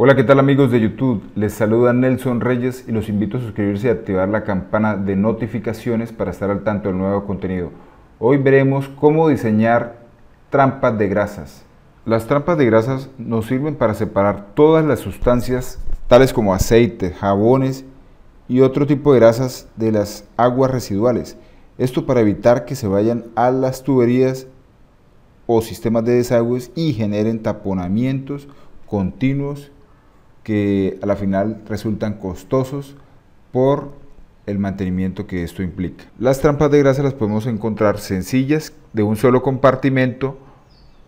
Hola, ¿qué tal amigos de YouTube? Les saluda Nelson Reyes y los invito a suscribirse y activar la campana de notificaciones para estar al tanto del nuevo contenido. Hoy veremos cómo diseñar trampas de grasas. Las trampas de grasas nos sirven para separar todas las sustancias tales como aceite, jabones y otro tipo de grasas de las aguas residuales. Esto para evitar que se vayan a las tuberías o sistemas de desagües y generen taponamientos continuos que a la final resultan costosos por el mantenimiento que esto implica. Las trampas de grasa las podemos encontrar sencillas de un solo compartimento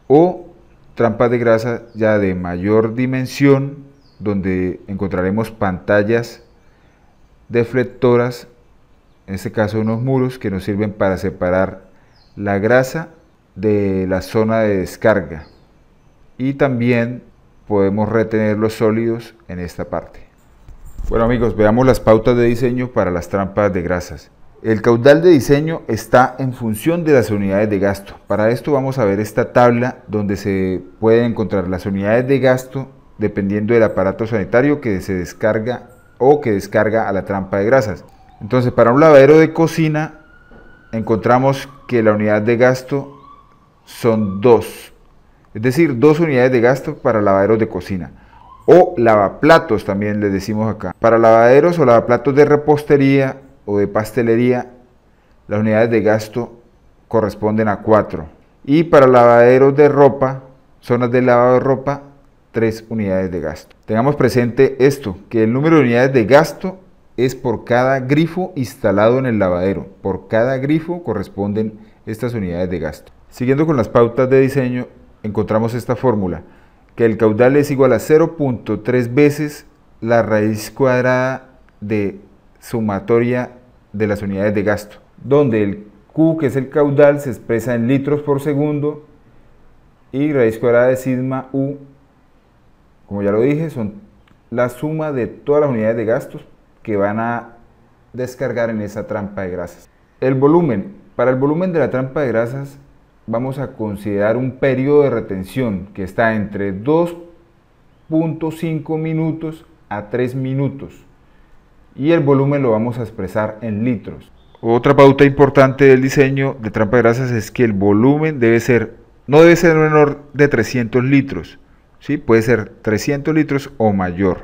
o trampas de grasa ya de mayor dimensión donde encontraremos pantallas deflectoras, en este caso unos muros que nos sirven para separar la grasa de la zona de descarga y también podemos retener los sólidos en esta parte. Bueno amigos, veamos las pautas de diseño para las trampas de grasas. El caudal de diseño está en función de las unidades de gasto. Para esto vamos a ver esta tabla donde se pueden encontrar las unidades de gasto dependiendo del aparato sanitario que se descarga o que descarga a la trampa de grasas. Entonces para un lavadero de cocina encontramos que la unidad de gasto son 2 es decir, dos unidades de gasto para lavaderos de cocina. O lavaplatos también le decimos acá. Para lavaderos o lavaplatos de repostería o de pastelería, las unidades de gasto corresponden a cuatro. Y para lavaderos de ropa, zonas de lavado de ropa, tres unidades de gasto. Tengamos presente esto, que el número de unidades de gasto es por cada grifo instalado en el lavadero. Por cada grifo corresponden estas unidades de gasto. Siguiendo con las pautas de diseño, encontramos esta fórmula, que el caudal es igual a 0.3 veces la raíz cuadrada de sumatoria de las unidades de gasto, donde el Q, que es el caudal, se expresa en litros por segundo y raíz cuadrada de sigma U, como ya lo dije, son la suma de todas las unidades de gastos que van a descargar en esa trampa de grasas. El volumen. Para el volumen de la trampa de grasas vamos a considerar un periodo de retención que está entre 2.5 minutos a 3 minutos y el volumen lo vamos a expresar en litros. Otra pauta importante del diseño de trampa de grasas es que el volumen debe ser, no debe ser menor de 300 litros, ¿sí? puede ser 300 litros o mayor.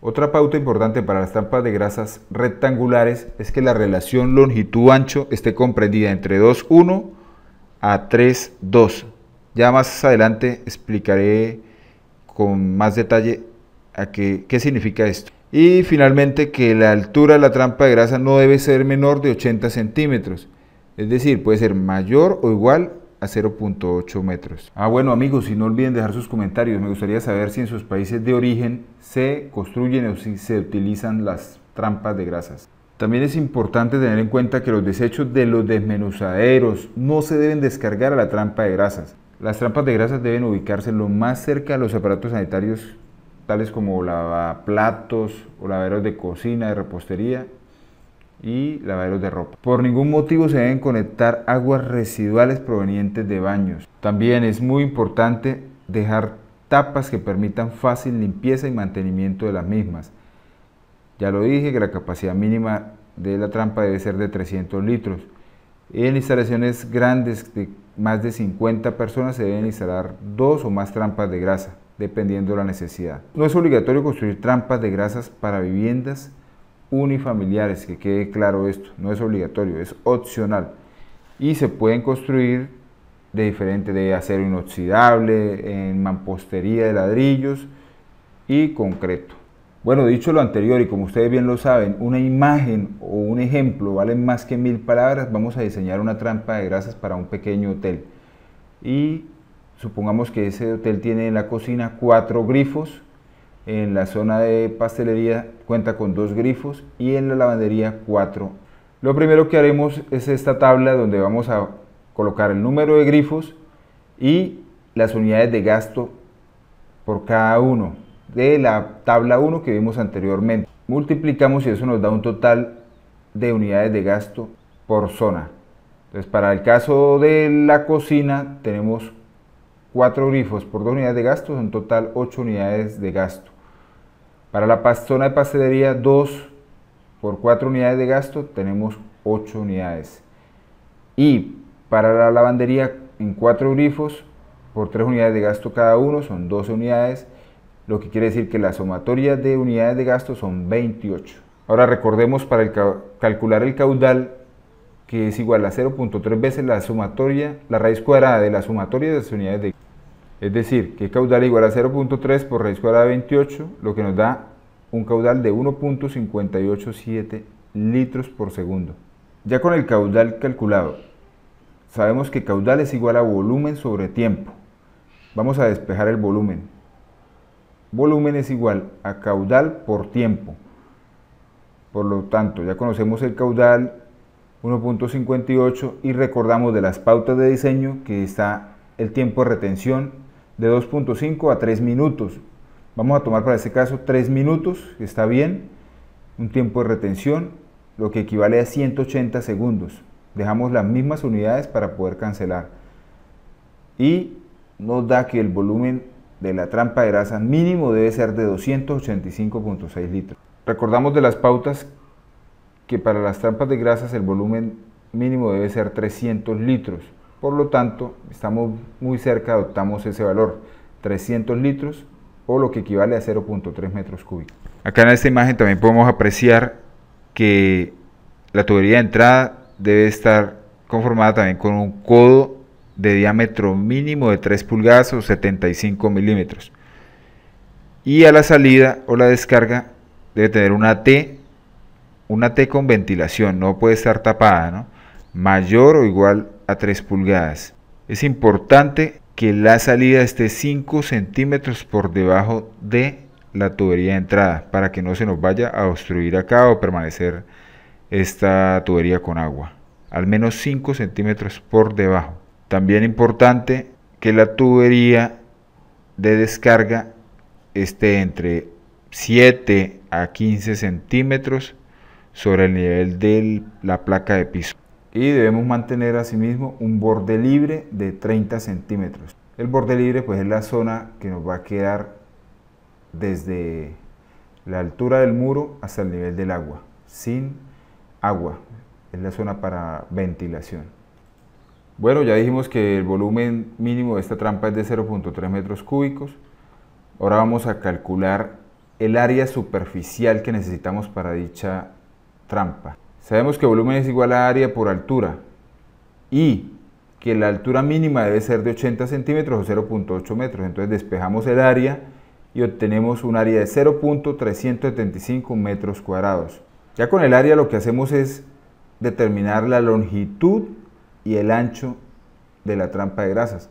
Otra pauta importante para las trampas de grasas rectangulares es que la relación longitud-ancho esté comprendida entre 2,1 a 3.2. Ya más adelante explicaré con más detalle a qué, qué significa esto. Y finalmente que la altura de la trampa de grasa no debe ser menor de 80 centímetros. Es decir, puede ser mayor o igual a 0.8 metros. Ah, bueno amigos, si no olviden dejar sus comentarios. Me gustaría saber si en sus países de origen se construyen o si se utilizan las trampas de grasas. También es importante tener en cuenta que los desechos de los desmenuzaderos no se deben descargar a la trampa de grasas. Las trampas de grasas deben ubicarse lo más cerca a los aparatos sanitarios, tales como lavaplatos o lavaderos de cocina, de repostería y lavaderos de ropa. Por ningún motivo se deben conectar aguas residuales provenientes de baños. También es muy importante dejar tapas que permitan fácil limpieza y mantenimiento de las mismas. Ya lo dije que la capacidad mínima de la trampa debe ser de 300 litros. En instalaciones grandes de más de 50 personas se deben instalar dos o más trampas de grasa, dependiendo de la necesidad. No es obligatorio construir trampas de grasas para viviendas unifamiliares, que quede claro esto, no es obligatorio, es opcional. Y se pueden construir de diferente, de acero inoxidable, en mampostería de ladrillos y concreto. Bueno, dicho lo anterior, y como ustedes bien lo saben, una imagen o un ejemplo valen más que mil palabras. Vamos a diseñar una trampa de grasas para un pequeño hotel. Y supongamos que ese hotel tiene en la cocina cuatro grifos, en la zona de pastelería cuenta con dos grifos y en la lavandería cuatro. Lo primero que haremos es esta tabla donde vamos a colocar el número de grifos y las unidades de gasto por cada uno de la tabla 1 que vimos anteriormente. Multiplicamos y eso nos da un total de unidades de gasto por zona. Entonces, para el caso de la cocina, tenemos 4 grifos por 2 unidades de gasto, son total 8 unidades de gasto. Para la zona de pastelería, 2 por 4 unidades de gasto, tenemos 8 unidades. Y para la lavandería, en 4 grifos, por 3 unidades de gasto cada uno, son 12 unidades lo que quiere decir que la sumatoria de unidades de gasto son 28. Ahora recordemos para calcular el caudal que es igual a 0.3 veces la sumatoria, la raíz cuadrada de la sumatoria de las unidades de gasto. Es decir, que caudal igual a 0.3 por raíz cuadrada de 28, lo que nos da un caudal de 1.587 litros por segundo. Ya con el caudal calculado, sabemos que caudal es igual a volumen sobre tiempo. Vamos a despejar el volumen volumen es igual a caudal por tiempo. Por lo tanto, ya conocemos el caudal 1.58 y recordamos de las pautas de diseño que está el tiempo de retención de 2.5 a 3 minutos. Vamos a tomar para este caso 3 minutos, está bien, un tiempo de retención, lo que equivale a 180 segundos. Dejamos las mismas unidades para poder cancelar. Y nos da que el volumen de la trampa de grasa mínimo debe ser de 285.6 litros. Recordamos de las pautas que para las trampas de grasas el volumen mínimo debe ser 300 litros. Por lo tanto, estamos muy cerca, adoptamos ese valor, 300 litros o lo que equivale a 0.3 metros cúbicos. Acá en esta imagen también podemos apreciar que la tubería de entrada debe estar conformada también con un codo de diámetro mínimo de 3 pulgadas o 75 milímetros. Y a la salida o la descarga debe tener una T, una T con ventilación, no puede estar tapada, mayor o igual a 3 pulgadas. Es importante que la salida esté 5 centímetros por debajo de la tubería de entrada para que no se nos vaya a obstruir acá o permanecer esta tubería con agua. Al menos 5 centímetros por debajo. También importante que la tubería de descarga esté entre 7 a 15 centímetros sobre el nivel de la placa de piso. Y debemos mantener asimismo un borde libre de 30 centímetros. El borde libre pues es la zona que nos va a quedar desde la altura del muro hasta el nivel del agua, sin agua. Es la zona para ventilación. Bueno, ya dijimos que el volumen mínimo de esta trampa es de 0.3 metros cúbicos. Ahora vamos a calcular el área superficial que necesitamos para dicha trampa. Sabemos que volumen es igual a área por altura y que la altura mínima debe ser de 80 centímetros o 0.8 metros. Entonces despejamos el área y obtenemos un área de 0.375 metros cuadrados. Ya con el área lo que hacemos es determinar la longitud y el ancho de la trampa de grasas.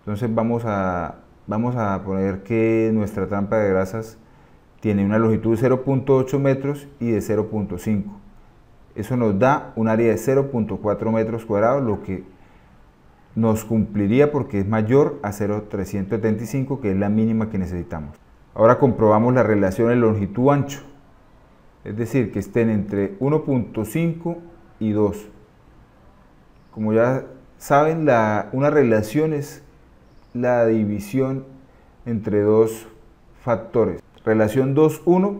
Entonces vamos a, vamos a poner que nuestra trampa de grasas tiene una longitud de 0.8 metros y de 0.5. Eso nos da un área de 0.4 metros cuadrados, lo que nos cumpliría porque es mayor a 0.375, que es la mínima que necesitamos. Ahora comprobamos la relación de longitud-ancho, es decir, que estén entre 1.5 y 2. Como ya saben, la, una relación es la división entre dos factores. Relación 2-1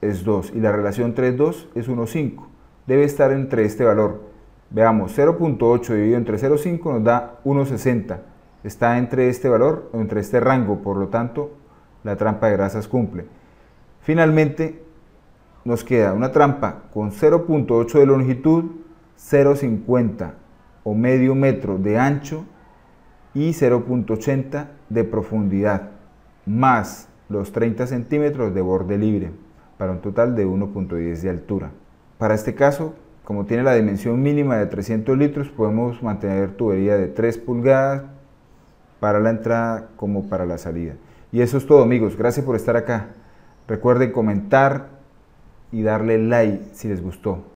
es 2 y la relación 3-2 es 1-5. Debe estar entre este valor. Veamos, 0.8 dividido entre 0.5 nos da 1.60. Está entre este valor, entre este rango, por lo tanto la trampa de grasas cumple. Finalmente nos queda una trampa con 0.8 de longitud, 0.50 o medio metro de ancho y 0.80 de profundidad, más los 30 centímetros de borde libre, para un total de 1.10 de altura. Para este caso, como tiene la dimensión mínima de 300 litros, podemos mantener tubería de 3 pulgadas para la entrada como para la salida. Y eso es todo amigos, gracias por estar acá. Recuerden comentar y darle like si les gustó.